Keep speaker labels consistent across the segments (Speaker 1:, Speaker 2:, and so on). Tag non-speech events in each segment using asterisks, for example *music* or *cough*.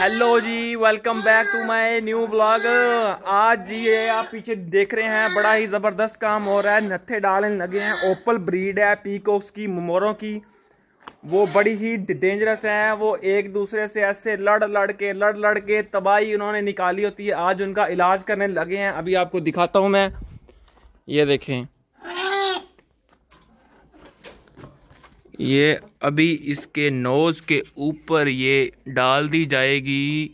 Speaker 1: Hello ji welcome back to my new blog आज जी ये आप पीछे देख रहे हैं बड़ा ही ज़बरदस्त काम हो रहा है नत्थे डालने लगे हैं ओपल ब्रीड है पीकॉक्स की मोरों की वो बड़ी ही डेंजरस है वो एक दूसरे से ऐसे लड़ लड़ के लड़ लड़ के तबाही उन्होंने निकाली होती है आज उनका इलाज करने लगे हैं अभी आपको दिखाता हूँ मैं ये देखें ये अभी इसके नोज़ के ऊपर ये डाल दी जाएगी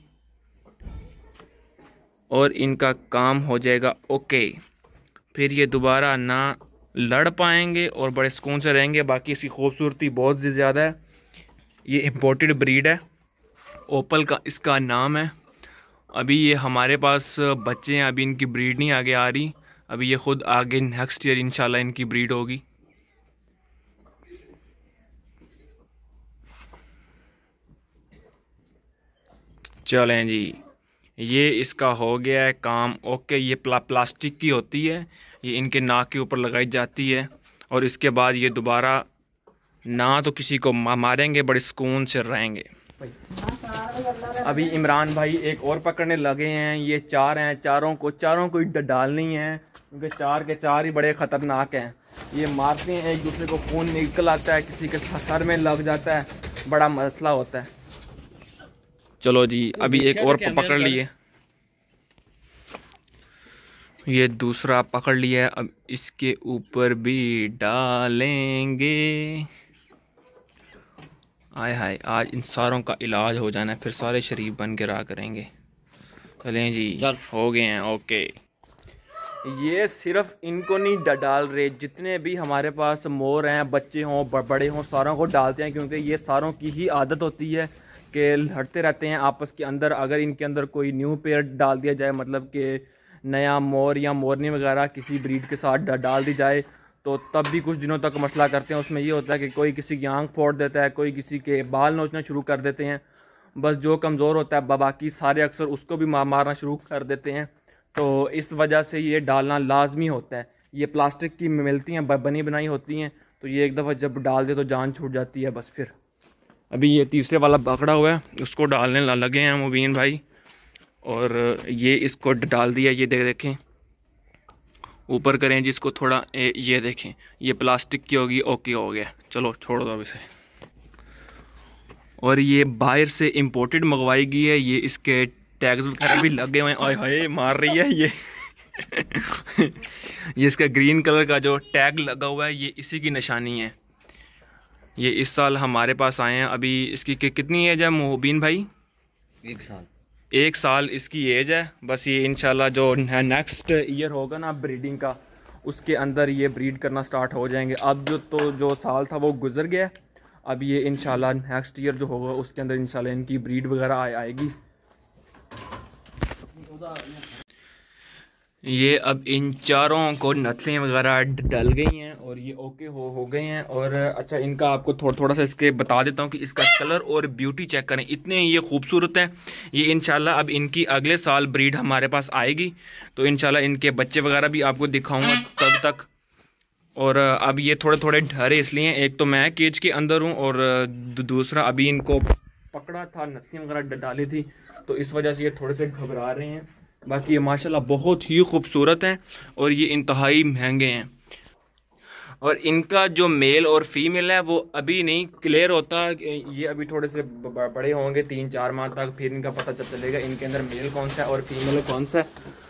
Speaker 1: और इनका काम हो जाएगा ओके फिर ये दोबारा ना लड़ पाएंगे और बड़े सुकून से रहेंगे बाकी इसकी खूबसूरती बहुत ज़्यादा है ये इम्पोर्टेड ब्रीड है ओपल का इसका नाम है अभी ये हमारे पास बच्चे हैं अभी इनकी ब्रीड नहीं आगे आ रही अभी ये ख़ुद आगे नेक्स्ट ईयर इनशाला इनकी ब्रीड होगी चलें जी ये इसका हो गया है काम ओके ये प्ला, प्लास्टिक की होती है ये इनके नाक के ऊपर लगाई जाती है और इसके बाद ये दोबारा ना तो किसी को मारेंगे बड़े सुकून से रहेंगे अभी इमरान भाई एक और पकड़ने लगे हैं ये चार हैं चारों को चारों को डालनी है क्योंकि चार के चार ही बड़े ख़तरनाक हैं ये मारते हैं एक दूसरे को खून निकल आता है किसी के सर में लग जाता है बड़ा मसला होता है चलो जी तो अभी एक और पकड़ लिए ये दूसरा पकड़ लिया है अब इसके ऊपर भी डालेंगे आय हाय आज इन सारों का इलाज हो जाना है फिर सारे शरीर बन के रहा करेंगे चलें जी चल। हो गए हैं ओके ये सिर्फ इनको नहीं डाल रहे जितने भी हमारे पास मोर हैं बच्चे हों बड़े हों सारों को डालते हैं क्योंकि ये सारों की ही आदत होती है के लड़ते रहते हैं आपस के अंदर अगर इनके अंदर कोई न्यू पेयर डाल दिया जाए मतलब कि नया मोर या मोरनी वगैरह किसी ब्रीड के साथ डाल दी जाए तो तब भी कुछ दिनों तक मसला करते हैं उसमें ये होता है कि कोई किसी की आँख फोड़ देता है कोई किसी के बाल नोचना शुरू कर देते हैं बस जो कमज़ोर होता है बाकी सारे अक्सर उसको भी मारना शुरू कर देते हैं तो इस वजह से ये डालना लाजमी होता है ये प्लास्टिक की मिलती हैं बनी बनाई होती हैं तो ये एक दफ़ा जब डाल दे तो जान छूट जाती है बस फिर अभी ये तीसरे वाला बकड़ा हुआ है उसको डालने लगे हैं मुबीन भाई और ये इसको डाल दिया ये देख देखें ऊपर करें जिसको थोड़ा ए, ये देखें ये प्लास्टिक की होगी ओके हो गया चलो छोड़ दो अब इसे और ये बाहर से इम्पोर्टेड मंगवाई गई है ये इसके टैग्स वगैरह भी लगे हुए हैं ओए मार रही है ये *laughs* ये इसका ग्रीन कलर का जो टैग लगा हुआ है ये इसी की निशानी है ये इस साल हमारे पास आए हैं अभी इसकी कि, कितनी एज है मोहबीन भाई एक साल एक साल इसकी एज है बस ये इनशाला जो नेक्स्ट ईयर होगा ना ब्रीडिंग का उसके अंदर ये ब्रीड करना स्टार्ट हो जाएंगे अब जो तो जो साल था वो गुजर गया अब ये इन नेक्स्ट ईयर जो होगा उसके अंदर इनशाला इनकी ब्रीड वगैरह आएगी ये अब इन चारों को नथलें वगैरह डल गई हैं और ये ओके हो हो गए हैं और अच्छा इनका आपको थोड़ा थोड़ा सा इसके बता देता हूँ कि इसका कलर और ब्यूटी चेक करें इतने ये खूबसूरत हैं ये इन अब इनकी अगले साल ब्रीड हमारे पास आएगी तो इन इनके बच्चे वगैरह भी आपको दिखाऊँगा तब तक और अब ये थोड़े थोड़े ढरे इसलिए एक तो मैं केज के अंदर हूँ और दूसरा अभी इनको पकड़ा था नथलें वगैरह डाली थी तो इस वजह से ये थोड़े से घबरा रहे हैं बाकी ये माशाल्लाह बहुत ही खूबसूरत हैं और ये इंतहाई महंगे हैं और इनका जो मेल और फीमेल है वो अभी नहीं क्लियर होता ये अभी थोड़े से बड़े होंगे तीन चार माह तक फिर इनका पता चल चलेगा इनके अंदर मेल कौन सा है और फीमेल कौन सा है